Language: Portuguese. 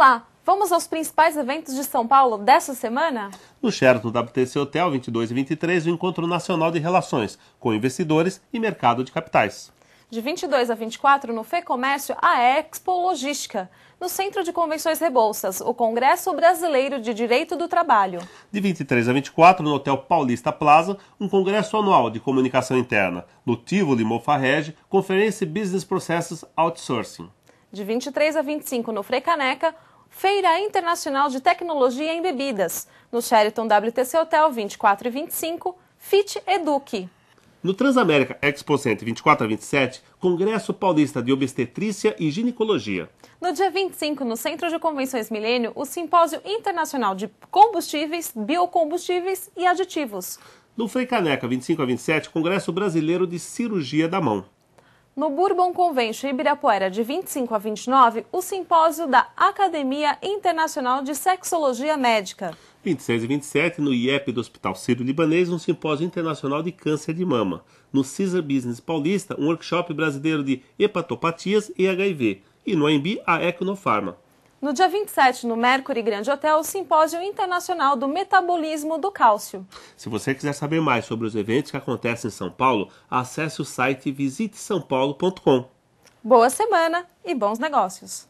Olá, vamos aos principais eventos de São Paulo dessa semana? No Sheraton WTC Hotel 22 e 23, o Encontro Nacional de Relações com Investidores e Mercado de Capitais. De 22 a 24, no Fê Comércio, a Expo Logística. No Centro de Convenções Rebouças, o Congresso Brasileiro de Direito do Trabalho. De 23 a 24, no Hotel Paulista Plaza, um congresso anual de comunicação interna. No Tivoli Regi, Conferência Business Processes Outsourcing. De 23 a 25, no Frecaneca, Feira Internacional de Tecnologia em Bebidas, no Sheraton WTC Hotel 24 e 25, FIT Eduque. No Transamérica Expo Center 24 a 27, Congresso Paulista de Obstetrícia e Ginecologia. No dia 25, no Centro de Convenções Milênio, o Simpósio Internacional de Combustíveis, Biocombustíveis e Aditivos. No Freicaneca 25 a 27, Congresso Brasileiro de Cirurgia da Mão. No Bourbon Convention Ibirapuera, de 25 a 29, o simpósio da Academia Internacional de Sexologia Médica. 26 e 27, no IEP do Hospital Sírio-Libanês, um simpósio internacional de câncer de mama. No Caesar Business Paulista, um workshop brasileiro de hepatopatias e HIV. E no AMB, a Econofarma. No dia 27, no Mercury Grande Hotel, o Simpósio Internacional do Metabolismo do Cálcio. Se você quiser saber mais sobre os eventos que acontecem em São Paulo, acesse o site visitesampaulo.com. Boa semana e bons negócios!